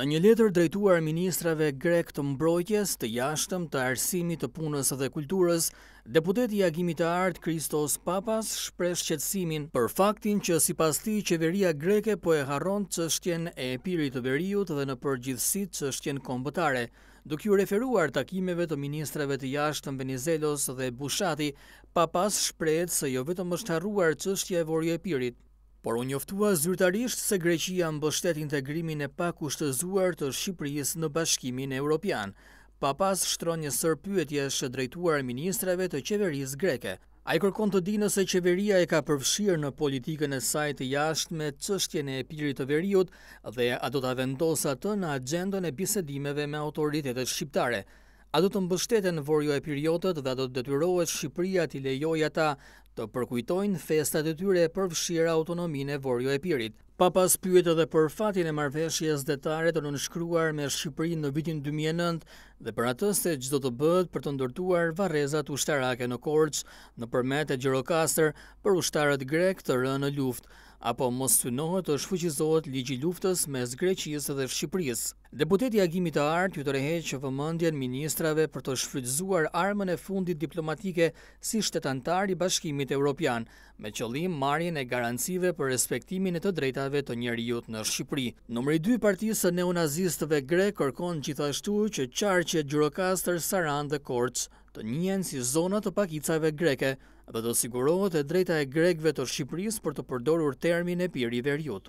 Në një letër drejtuar ministrave grek të mbrojtjes, të jashtëm, të arsimit, të punës dhe kulturës, deputeti i Agimit të Art Kristos Papas shpreh shqetësimin për faktin që sipas tij qeveria greke po e harron çështjen e epirit të veriut dhe në përgjithësi çështjen kombëtare. Duke ju referuar takimeve të ministrave të jashtëm Benizelos dhe Bushati, Papas shprehet se jo vetëm është harruar çështja e vorjes e epirit, Por u njoftua zyrtarisht se Greqia mbështet integrimin e pak ushtëzuar të Shqipërisë në bashkimin e Europian, pa pas shtron një drejtuar shëdrejtuar ministrave të qeverisë greke. A i kërkon të dinë se qeveria e ka përfshirë në politikën e sajtë të jashtë me qështjen e pirit të veriut dhe a do të vendosa të në agendën e bisedimeve me autoritetet Shqiptare a do të mbështeten vorjo e periodët dhe do të detyrohet Shqipëria t'i lejoja ta të përkujtojnë festat e tyre për fshira autonomine vorjo e pirit. Pa pas pyet edhe për fatin e marveshjes detare të nënshkruar me Shqipërinë në vitin 2009 dhe për atës se gjithë të bët për të ndërtuar varezat ushtarake në Korç në përmet e Gjirokastër për ushtarët grek të rënë në luftë apo mos synohet të shfuqizohet ligji luftës mes Greqisë dhe Shqipërisë. Deputeti Agimit të Artë ju të që vëmëndjen ministrave për të shfrytzuar armën e fundit diplomatike si shtetantar i bashkimit Europian, me qëllim marjen e garancive për respektimin e të drejtave të njeri në Shqipëri. Numëri 2 partisë neonazistëve grek kërkon gjithashtu që qarqet gjurokastër Saran dhe Korcë të njenë si zona të pakicave greke dhe të sigurohet e drejta e grekve të Shqipëris për të përdorur termin e piri verjut.